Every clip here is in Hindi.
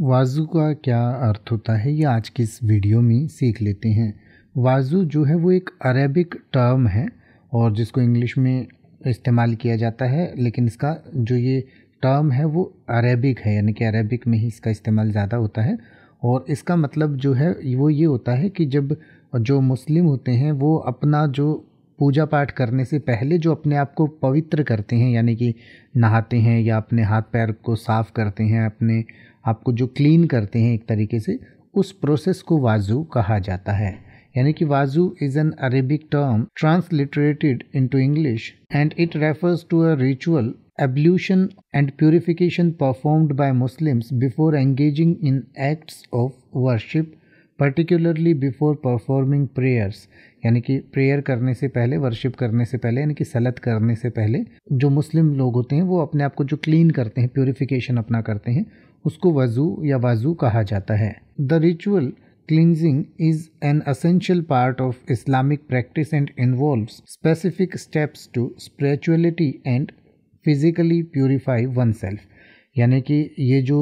वाजू का क्या अर्थ होता है ये आज की इस वीडियो में सीख लेते हैं वाजू जो है वो एक अरेबिक टर्म है और जिसको इंग्लिश में इस्तेमाल किया जाता है लेकिन इसका जो ये टर्म है वो अरेबिक है यानी कि अरेबिक में ही इसका इस्तेमाल ज़्यादा होता है और इसका मतलब जो है वो ये होता है कि जब जो मुस्लिम होते हैं वो अपना जो पूजा पाठ करने से पहले जो अपने आप को पवित्र करते हैं यानी कि नहाते हैं या अपने हाथ पैर को साफ़ करते हैं अपने आप को जो क्लीन करते हैं एक तरीके से उस प्रोसेस को वाजू कहा जाता है यानी कि wazu is an Arabic term transliterated into English and it refers to a ritual ablution and purification performed by Muslims before engaging in acts of worship particularly before performing prayers यानी कि प्रेयर करने से पहले वर्शिप करने से पहले यानी कि सलत करने से पहले जो मुस्लिम लोग होते हैं वो अपने आप को जो क्लीन करते हैं प्योरीफिकेशन अपना करते हैं उसको वज़ू या वाजू कहा जाता है the ritual is an essential part of Islamic practice and involve specific steps to spirituality and physically purify oneself यानी कि ये जो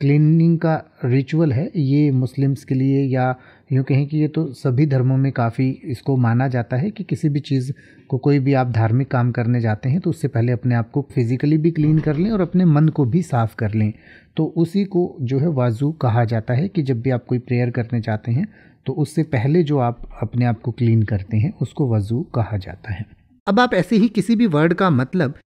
क्लीनिंग का रिचुअल है ये मुस्लिम्स के लिए या यूँ कहें कि ये तो सभी धर्मों में काफ़ी इसको माना जाता है कि किसी भी चीज़ को कोई भी आप धार्मिक काम करने जाते हैं तो उससे पहले अपने आप को फिज़िकली भी क्लीन कर लें और अपने मन को भी साफ़ कर लें तो उसी को जो है वाजू कहा जाता है कि जब भी आप कोई प्रेयर करने जाते हैं तो उससे पहले जो आप अपने आप को क्लीन करते हैं उसको वजू कहा जाता है अब आप ऐसे ही किसी भी वर्ड का मतलब